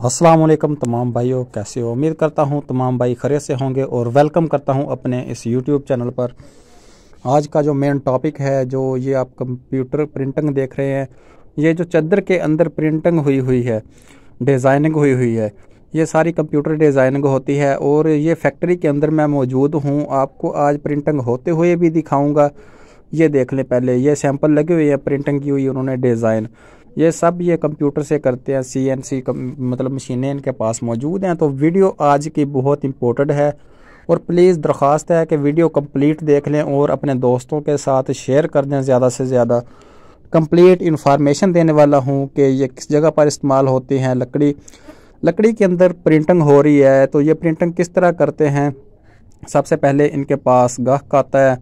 वालेकुम तमाम भाइयों कैसे हो उम्मीद करता हूँ तमाम भाई खरे से होंगे और वेलकम करता हूँ अपने इस यूट्यूब चैनल पर आज का जो मेन टॉपिक है जो ये आप कंप्यूटर प्रिंटिंग देख रहे हैं ये जो चद्दर के अंदर प्रिंटिंग हुई हुई है डिज़ाइनिंग हुई हुई है ये सारी कंप्यूटर डिज़ाइनिंग होती है और ये फैक्ट्री के अंदर मैं मौजूद हूँ आपको आज प्रिंटिंग होते हुए भी दिखाऊँगा ये देख लें पहले ये सैंपल लगे हुए हैं प्रिंटिंग की हुई उन्होंने डिज़ाइन ये सब ये कंप्यूटर से करते हैं सी एन सी मतलब मशीनें इनके पास मौजूद हैं तो वीडियो आज की बहुत इम्पोर्टेंट है और प्लीज़ दरख्वास्त है कि वीडियो कंप्लीट देख लें और अपने दोस्तों के साथ शेयर कर दें ज़्यादा से ज़्यादा कंप्लीट इन्फॉर्मेशन देने वाला हूँ कि ये किस जगह पर इस्तेमाल होती हैं लकड़ी लकड़ी के अंदर प्रिंटिंग हो रही है तो ये प्रिंटिंग किस तरह करते हैं सबसे पहले इनके पास गाहक आता है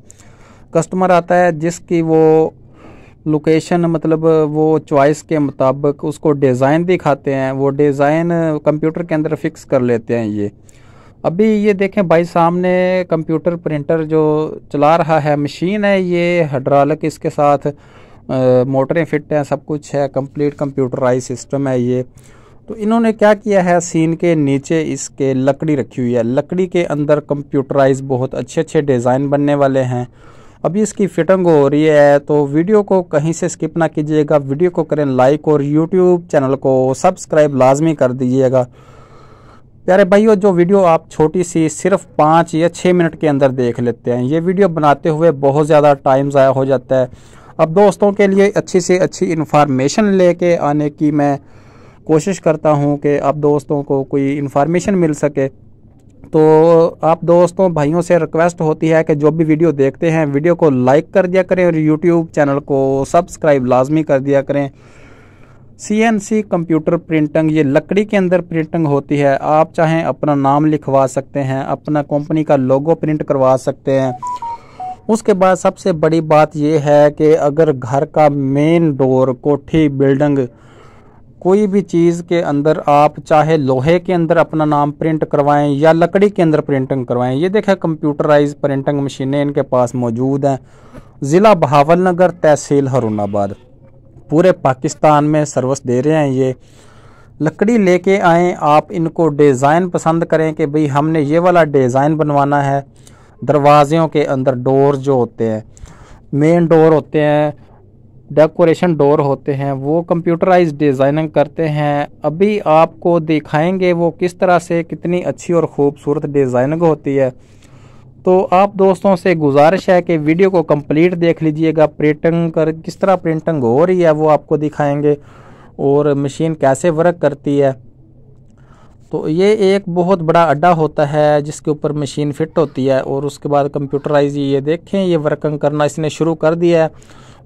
कस्टमर आता है जिसकी वो लोकेशन मतलब वो चॉइस के मुताबिक उसको डिज़ाइन दिखाते हैं वो डिज़ाइन कंप्यूटर के अंदर फिक्स कर लेते हैं ये अभी ये देखें भाई सामने कंप्यूटर प्रिंटर जो चला रहा है मशीन है ये हड्रालक इसके साथ मोटरें फिट हैं सब कुछ है कंप्लीट कंप्यूटराइज सिस्टम है ये तो इन्होंने क्या किया है सीन के नीचे इसके लकड़ी रखी हुई है लकड़ी के अंदर कंप्यूटराइज बहुत अच्छे अच्छे डिज़ाइन बनने वाले हैं अभी इसकी फिटिंग हो रही है तो वीडियो को कहीं से स्किप ना कीजिएगा वीडियो को करें लाइक और यूट्यूब चैनल को सब्सक्राइब लाजमी कर दीजिएगा प्यारे भाइयों जो वीडियो आप छोटी सी सिर्फ पाँच या छः मिनट के अंदर देख लेते हैं ये वीडियो बनाते हुए बहुत ज़्यादा टाइम ज़ाया हो जाता है अब दोस्तों के लिए अच्छी से अच्छी इन्फॉर्मेशन लेके आने की मैं कोशिश करता हूँ कि आप दोस्तों को कोई इन्फॉर्मेशन मिल सके तो आप दोस्तों भाइयों से रिक्वेस्ट होती है कि जो भी वीडियो देखते हैं वीडियो को लाइक कर दिया करें और यूट्यूब चैनल को सब्सक्राइब लाजमी कर दिया करें सीएनसी कंप्यूटर प्रिंटिंग ये लकड़ी के अंदर प्रिंटिंग होती है आप चाहें अपना नाम लिखवा सकते हैं अपना कंपनी का लोगो प्रिंट करवा सकते हैं उसके बाद सबसे बड़ी बात यह है कि अगर घर का मेन डोर कोठी बिल्डिंग कोई भी चीज़ के अंदर आप चाहे लोहे के अंदर अपना नाम प्रिंट करवाएं या लकड़ी के अंदर प्रिंटिंग करवाएं ये देखें कंप्यूटराइज प्रिंटिंग मशीनें इनके पास मौजूद हैं ज़िला बहावल नगर तहसील हरुणाबाद पूरे पाकिस्तान में सर्विस दे रहे हैं ये लकड़ी लेके आएँ आप इनको डिज़ाइन पसंद करें कि भाई हमने ये वाला डिज़ाइन बनवाना है दरवाज़ों के अंदर डोर जो होते हैं मेन डोर होते हैं डेकोरेशन डोर होते हैं वो कंप्यूटराइज डिज़ाइनिंग करते हैं अभी आपको दिखाएंगे वो किस तरह से कितनी अच्छी और ख़ूबसूरत डिज़ाइनिंग होती है तो आप दोस्तों से गुजारिश है कि वीडियो को कंप्लीट देख लीजिएगा प्रिंटिंग कर किस तरह प्रिंटिंग हो रही है वो आपको दिखाएंगे और मशीन कैसे वर्क करती है तो ये एक बहुत बड़ा अड्डा होता है जिसके ऊपर मशीन फिट होती है और उसके बाद कंप्यूटराइज ये देखें ये वर्किंग करना इसने शुरू कर दिया है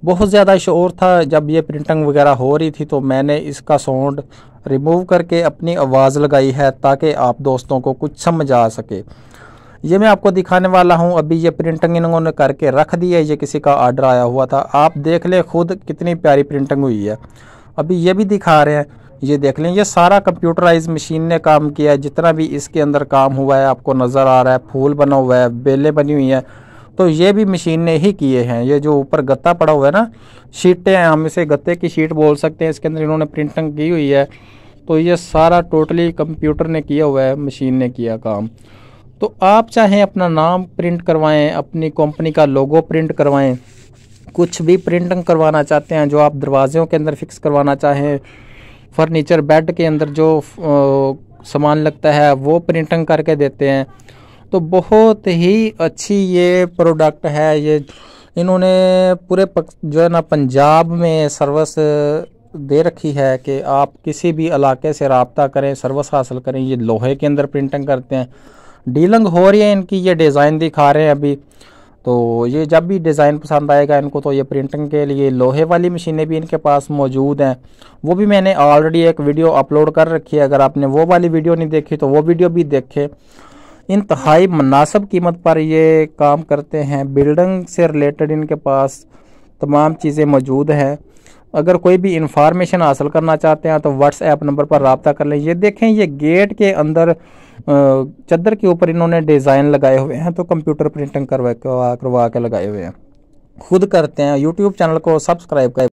बहुत ज़्यादा शोर था जब ये प्रिंटिंग वगैरह हो रही थी तो मैंने इसका साउंड रिमूव करके अपनी आवाज़ लगाई है ताकि आप दोस्तों को कुछ समझ आ सके ये मैं आपको दिखाने वाला हूँ अभी ये प्रिंटिंग इन्होंने करके रख दी है ये किसी का आर्डर आया हुआ था आप देख लें खुद कितनी प्यारी प्रिंटिंग हुई है अभी ये भी दिखा रहे हैं ये देख लें ये सारा कंप्यूटराइज मशीन ने काम किया है जितना भी इसके अंदर काम हुआ है आपको नज़र आ रहा है फूल बना हुआ है बेलें बनी हुई हैं तो ये भी मशीन ने ही किए हैं ये जो ऊपर गत्ता पड़ा हुआ है ना शीटें हैं हम इसे गत्ते की शीट बोल सकते हैं इसके अंदर इन्होंने प्रिंटिंग की हुई है तो ये सारा टोटली कंप्यूटर ने किया हुआ है मशीन ने किया काम तो आप चाहें अपना नाम प्रिंट करवाएं अपनी कंपनी का लोगो प्रिंट करवाएं कुछ भी प्रिंटिंग करवाना चाहते हैं जो आप दरवाज़ों के अंदर फिक्स करवाना चाहें फर्नीचर बेड के अंदर जो सामान लगता है वो प्रिंटिंग करके देते हैं तो बहुत ही अच्छी ये प्रोडक्ट है ये इन्होंने पूरे जो है ना पंजाब में सर्विस दे रखी है कि आप किसी भी इलाके से रबता करें सर्विस हासिल करें ये लोहे के अंदर प्रिंटिंग करते हैं डीलिंग हो रही है इनकी ये डिज़ाइन दिखा रहे हैं अभी तो ये जब भी डिज़ाइन पसंद आएगा इनको तो ये प्रिंटिंग के लिए लोहे वाली मशीनें भी इनके पास मौजूद हैं वो भी मैंने ऑलरेडी एक वीडियो अपलोड कर रखी है अगर आपने वो वाली वीडियो नहीं देखी तो वो वीडियो भी देखें इंतहाई मुनासब कीमत पर ये काम करते हैं बिल्डिंग से रिलेटेड इनके पास तमाम चीज़ें मौजूद हैं अगर कोई भी इंफॉर्मेशन हासिल करना चाहते हैं तो व्हाट्सएप नंबर पर रबता कर लें ये देखें ये गेट के अंदर चद्दर के ऊपर इन्होंने डिज़ाइन लगाए हुए हैं तो कंप्यूटर प्रिंटिंग करवा करवा के लगाए हुए हैं खुद करते हैं यूट्यूब चैनल को सब्सक्राइब कर